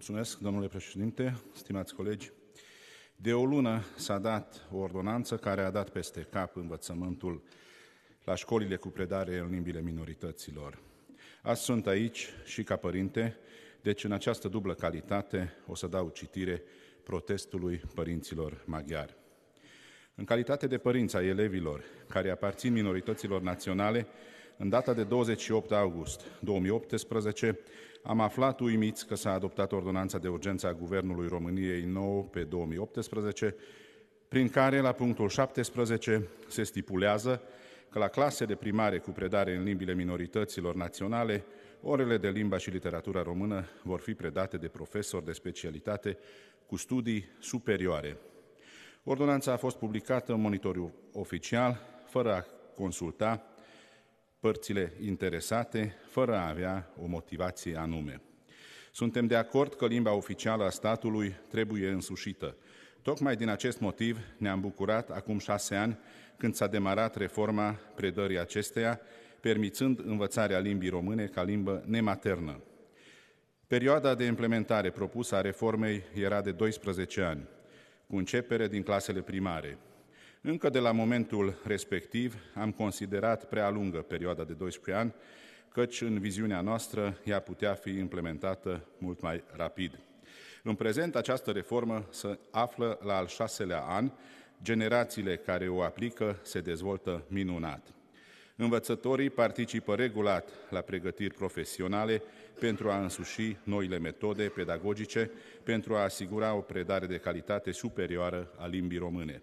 Mulțumesc, domnule președinte, stimați colegi. De o lună s-a dat o ordonanță care a dat peste cap învățământul la școlile cu predare în limbile minorităților. Azi sunt aici și ca părinte, deci în această dublă calitate o să dau citire protestului părinților maghiari. În calitate de părinți a elevilor care aparțin minorităților naționale, în data de 28 august 2018, am aflat uimiți că s-a adoptat ordonanța de urgență a Guvernului României 9 pe 2018, prin care, la punctul 17, se stipulează că la clasele primare cu predare în limbile minorităților naționale, orele de limba și literatura română vor fi predate de profesori de specialitate cu studii superioare. Ordonanța a fost publicată în monitoriu oficial, fără a consulta părțile interesate, fără a avea o motivație anume. Suntem de acord că limba oficială a statului trebuie însușită. Tocmai din acest motiv ne-am bucurat acum șase ani când s-a demarat reforma predării acesteia, permițând învățarea limbii române ca limbă nematernă. Perioada de implementare propusă a reformei era de 12 ani, cu începere din clasele primare – încă de la momentul respectiv am considerat prea lungă perioada de 12 ani, căci în viziunea noastră ea putea fi implementată mult mai rapid. În prezent, această reformă se află la al șaselea an, generațiile care o aplică se dezvoltă minunat. Învățătorii participă regulat la pregătiri profesionale pentru a însuși noile metode pedagogice, pentru a asigura o predare de calitate superioară a limbii române.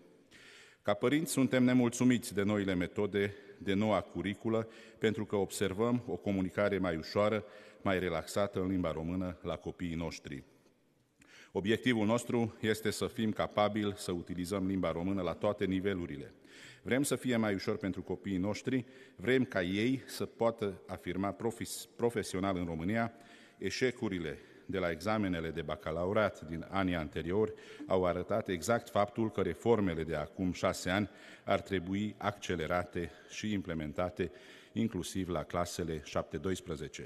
Ca părinți suntem nemulțumiți de noile metode, de noua curiculă, pentru că observăm o comunicare mai ușoară, mai relaxată în limba română la copiii noștri. Obiectivul nostru este să fim capabili să utilizăm limba română la toate nivelurile. Vrem să fie mai ușor pentru copiii noștri, vrem ca ei să poată afirma profes- profesional în România eșecurile, de la examenele de bacalaureat din anii anteriori au arătat exact faptul că reformele de acum șase ani ar trebui accelerate și implementate inclusiv la clasele 7-12.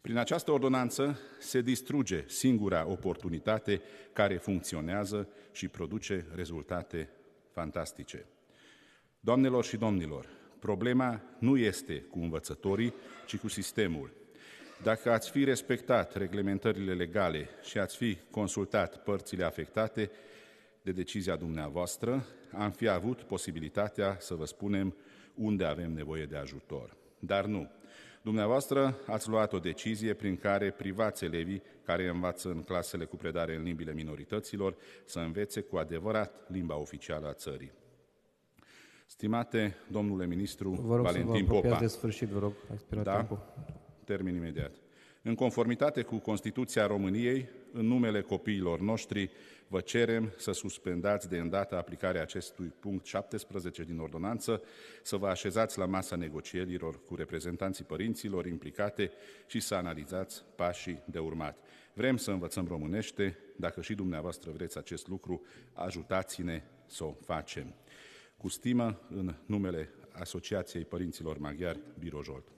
Prin această ordonanță se distruge singura oportunitate care funcționează și produce rezultate fantastice. Doamnelor și domnilor, problema nu este cu învățătorii, ci cu sistemul. Dacă ați fi respectat reglementările legale și ați fi consultat părțile afectate de decizia dumneavoastră, am fi avut posibilitatea să vă spunem unde avem nevoie de ajutor. Dar nu. Dumneavoastră ați luat o decizie prin care privați elevii care învață în clasele cu predare în limbile minorităților să învețe cu adevărat limba oficială a țării. Stimate domnule ministru vă rog Valentin să vă Popa, de sfârșit, vă rog, da? timpul termin imediat. În conformitate cu Constituția României, în numele copiilor noștri, vă cerem să suspendați de îndată aplicarea acestui punct 17 din ordonanță, să vă așezați la masa negocierilor cu reprezentanții părinților implicate și să analizați pașii de urmat. Vrem să învățăm românește, dacă și dumneavoastră vreți acest lucru, ajutați-ne să o facem. Cu stimă, în numele Asociației Părinților Maghiari Birojolt.